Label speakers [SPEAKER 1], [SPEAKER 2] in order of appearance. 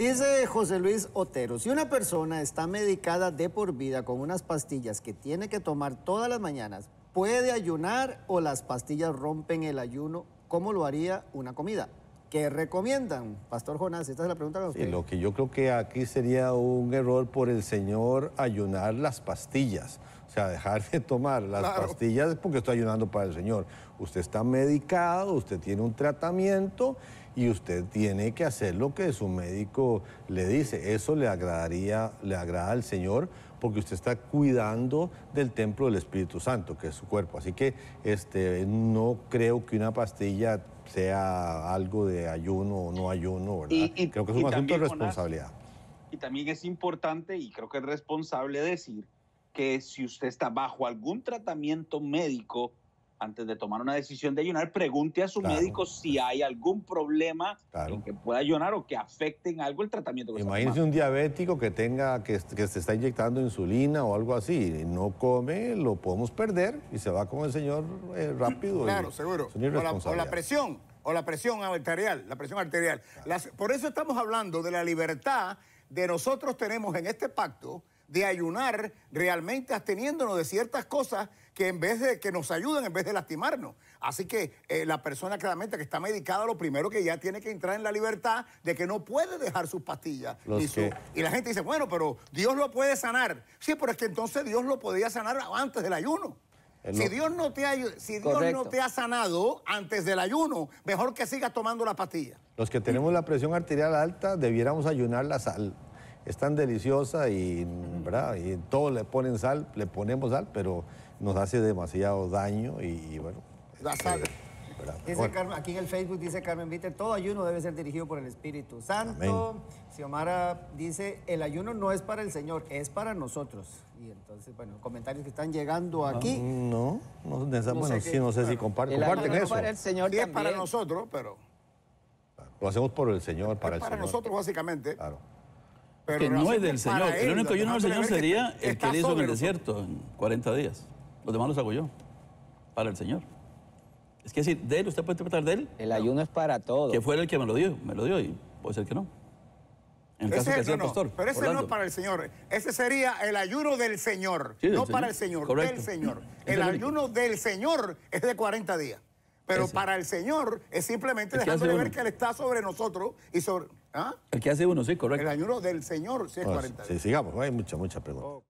[SPEAKER 1] Dice José Luis Otero, si una persona está medicada de por vida con unas pastillas que tiene que tomar todas las mañanas, ¿puede ayunar o las pastillas rompen el ayuno? ¿Cómo lo haría una comida? ¿Qué recomiendan? Pastor Jonás, esta es la pregunta que usted. lo
[SPEAKER 2] que yo creo que aquí sería un error por el señor ayunar las pastillas. O sea, dejar de tomar las pastillas porque estoy ayunando para el Señor. Usted está medicado, usted tiene un tratamiento y usted tiene que hacer lo que su médico le dice. Eso le agradaría, le agrada al Señor porque usted está cuidando del templo del Espíritu Santo, que es su cuerpo. Así que este, no creo que una pastilla sea algo de ayuno o no ayuno, ¿verdad? creo que es un asunto de responsabilidad.
[SPEAKER 3] y también es importante y creo que es responsable decir que si usted está bajo algún tratamiento médico, antes de tomar una decisión de ayunar, pregunte a su médico si hay algún problema en que pueda ayunar o que afecte en algo el
[SPEAKER 2] tratamiento. Que Imagínese un diabético que tenga que, se está inyectando insulina o algo así, no come, lo podemos perder y se va con el señor eh, rápido. Claro, seguro. O la,
[SPEAKER 3] presión, o la presión arterial, la presión arterial. por eso estamos hablando de la libertad de nosotros tenemos en este pacto de ayunar realmente absteniéndonos de ciertas cosas que en vez de que nos ayuden, en vez de lastimarnos. Así que eh, la persona claramente que está medicada, lo primero que ya tiene que entrar en la libertad de que no puede dejar sus pastillas. Y, y, la gente dice, bueno, pero Dios lo puede sanar. Sí, pero es que entonces Dios lo podía sanar antes del ayuno. Si, Dios no, te ha, si Dios no te ha sanado antes del ayuno, mejor que sigas tomando la pastilla.
[SPEAKER 2] Los que tenemos la presión arterial alta debiéramos ayunar la sal es tan deliciosa y, ¿verdad? y todos le ponen sal, le ponemos sal, pero nos hace demasiado daño y, bueno. La este, sal. Dice Carmen,
[SPEAKER 1] aquí en el Facebook dice Carmen Viter, todo ayuno debe ser dirigido por el Espíritu Santo. Xiomara dice, el ayuno no es para el Señor, es para nosotros. Y entonces, bueno, comentarios que están llegando ah, aquí.
[SPEAKER 2] No, no, sé no sé si comparten, eso. Para el
[SPEAKER 3] Señor y es para nosotros, pero...
[SPEAKER 2] Lo hacemos por el Señor, para, para el Señor. Para
[SPEAKER 3] nosotros, básicamente.
[SPEAKER 2] Claro
[SPEAKER 1] que no es del Señor. el único ayuno del Señor sería el que le hizo en el
[SPEAKER 2] desierto en 40 días. Los demás los hago yo, para el Señor. Es que decir, de él, usted puede interpretar de él. El ayuno es para todos. Que fue el que me lo dio, me lo dio y puede ser que no. En caso que el pastor. Pero ese no es para
[SPEAKER 3] el Señor. Ese sería el ayuno del Señor. no para el Señor, del Señor. El ayuno del Señor es de 40 días. Pero para el Señor es simplemente dejándole ver que Él está sobre nosotros y sobre... ¿ah?
[SPEAKER 2] El que hace uno, sí, correcto. El
[SPEAKER 3] ayuno del Señor, sí, es 40 Sí,
[SPEAKER 2] sigamos, hay muchas, muchas preguntas.